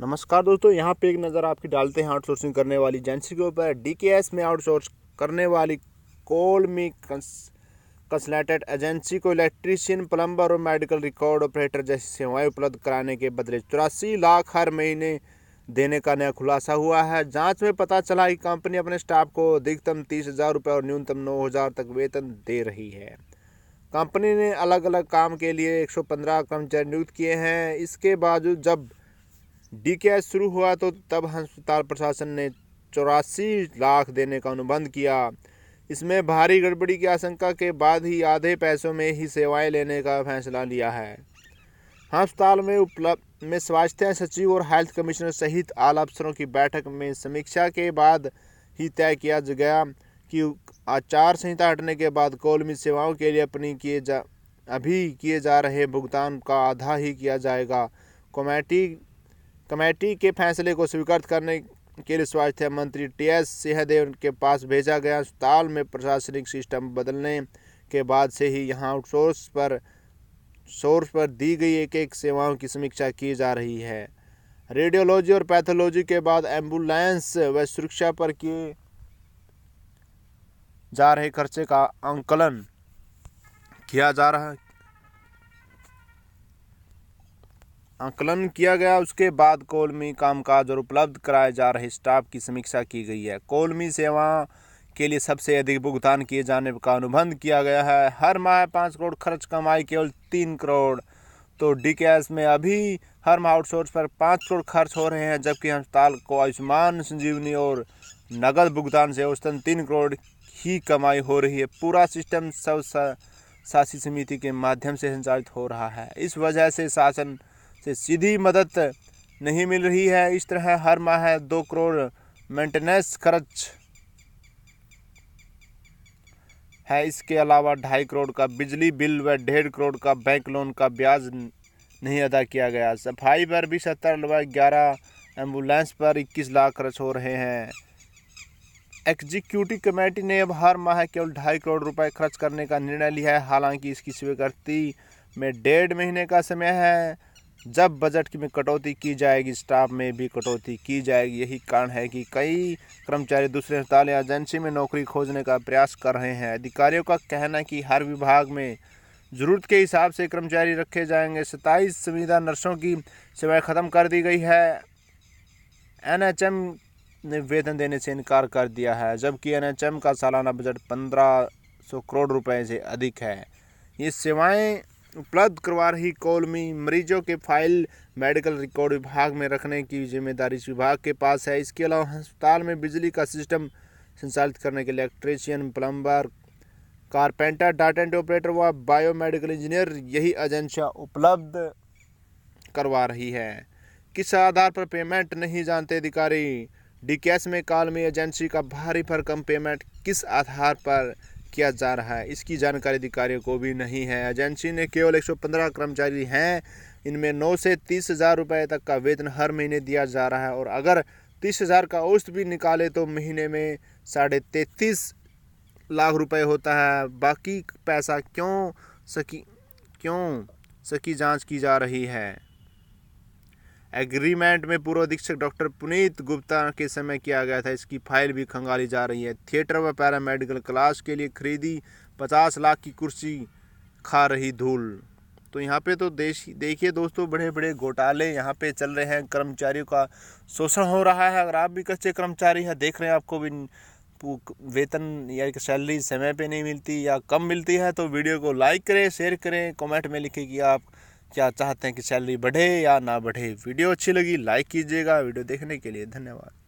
नमस्कार दोस्तों यहाँ पे एक नज़र आपकी डालते हैं आउटसोर्सिंग करने वाली एजेंसी के ऊपर डीकेएस में आउटसोर्स करने वाली मी कंसलेटेड एजेंसी को इलेक्ट्रीशियन प्लम्बर और मेडिकल रिकॉर्ड ऑपरेटर जैसी सेवाएं उपलब्ध कराने के बदले चौरासी लाख हर महीने देने का नया खुलासा हुआ है जांच में पता चला कि कंपनी अपने स्टाफ को अधिकतम तीस हज़ार रुपये और न्यूनतम नौ हज़ार तक वेतन दे रही है कंपनी ने अलग अलग काम के लिए एक सौ पंद्रह कर्मचारी नियुक्त किए हैं इसके बावजूद जब डीकेएस शुरू हुआ तो तब अस्पताल प्रशासन ने चौरासी लाख देने का अनुबंध किया इसमें भारी गड़बड़ी की आशंका के बाद ही आधे पैसों में ही सेवाएं लेने का फैसला लिया है अस्पताल में उपलब्ध में स्वास्थ्य सचिव और हेल्थ कमिश्नर सहित आला अफसरों की बैठक में समीक्षा के बाद ही तय किया गया कि आचार संहिता हटने के बाद कौलमी सेवाओं के लिए अपनी किए जा अभी किए जा रहे भुगतान का आधा ही किया जाएगा कमेटी कमेटी के फैसले को स्वीकृत करने के लिए स्वास्थ्य मंत्री टी एस सिंहदेव के पास भेजा गया अस्पताल में प्रशासनिक सिस्टम बदलने के बाद से ही यहाँ आउटसोर्स पर सोर्स पर दी गई एक एक सेवाओं की समीक्षा की जा रही है रेडियोलॉजी और पैथोलॉजी के बाद एम्बुलेंस व सुरक्षा पर किए जा रहे खर्चे का आंकलन किया जा रहा आकलन किया गया उसके बाद कॉलमी कामकाज और उपलब्ध कराए जा रहे स्टाफ की समीक्षा की गई है कॉलमी सेवा के लिए सबसे अधिक भुगतान किए जाने का अनुबंध किया गया है हर माह पाँच करोड़ खर्च कमाई केवल तीन करोड़ तो डी में अभी हर माह आउटसोर्स पर पाँच करोड़ खर्च हो रहे हैं जबकि अस्पताल को आयुष्मान संजीवनी और नगद भुगतान से औसतन तीन करोड़ ही कमाई हो रही है पूरा सिस्टम सब शासी समिति के माध्यम से संचालित हो रहा है इस वजह से शासन से सीधी मदद नहीं मिल रही है इस तरह हर माह दो करोड़ मेंटेनेंस खर्च है इसके अलावा ढाई करोड़ का बिजली बिल व डेढ़ करोड़ का बैंक लोन का ब्याज नहीं अदा किया गया सफाई पर भी सत्तर व ग्यारह एम्बुलेंस पर इक्कीस लाख खर्च हो रहे हैं एग्जीक्यूटिव कमेटी ने अब हर माह केवल ढाई करोड़ रुपए खर्च करने का निर्णय लिया है हालांकि इसकी स्वीकृति में डेढ़ महीने का समय है जब बजट में कटौती की जाएगी स्टाफ में भी कटौती की जाएगी यही कारण है कि कई कर्मचारी दूसरे अस्पताल या एजेंसी में नौकरी खोजने का प्रयास कर रहे हैं अधिकारियों का कहना है कि हर विभाग में ज़रूरत के हिसाब से कर्मचारी रखे जाएंगे सत्ताईस संविदा नर्सों की सेवाएं ख़त्म कर दी गई है एन ने वेतन देने से इनकार कर दिया है जबकि एन का सालाना बजट पंद्रह सौ करोड़ रुपए से अधिक है ये सेवाएं उपलब्ध करवा रही कॉलमी मरीजों के फाइल मेडिकल रिकॉर्ड विभाग में रखने की जिम्मेदारी विभाग के पास है इसके अलावा अस्पताल में बिजली का सिस्टम संचालित करने के लिए electrician plumber carpenter data and operator व बायोमेडिकल इंजीनियर यही एजेंसियाँ उपलब्ध करवा रही है किस आधार पर पेमेंट नहीं जानते अधिकारी डी में कालमी एजेंसी का भारी भरकम पेमेंट किस आधार पर किया जा रहा है इसकी जानकारी अधिकारियों को भी नहीं है एजेंसी ने केवल एक कर्मचारी हैं इनमें नौ से तीस हज़ार रुपये तक का वेतन हर महीने दिया जा रहा है और अगर तीस हज़ार का औसत भी निकाले तो महीने में साढ़े तैतीस लाख रुपए होता है बाकी पैसा क्यों सकी क्यों सकी जांच की जा रही है एग्रीमेंट में पूर्व अधीक्षक डॉक्टर पुनीत गुप्ता के समय किया गया था इसकी फाइल भी खंगाली जा रही है थिएटर व पैरामेडिकल क्लास के लिए खरीदी पचास लाख की कुर्सी खा रही धूल तो यहाँ पे तो देश देखिए दोस्तों बड़े बड़े घोटाले यहाँ पे चल रहे हैं कर्मचारियों का शोषण हो रहा है अगर आप भी कच्चे कर्मचारी हैं देख रहे हैं आपको भी वेतन या सैलरी समय पे नहीं मिलती या कम मिलती है तो वीडियो को लाइक करें शेयर करें कमेंट में लिखें कि आप क्या चाहते हैं कि सैलरी बढ़े या ना बढ़े वीडियो अच्छी लगी लाइक कीजिएगा वीडियो देखने के लिए धन्यवाद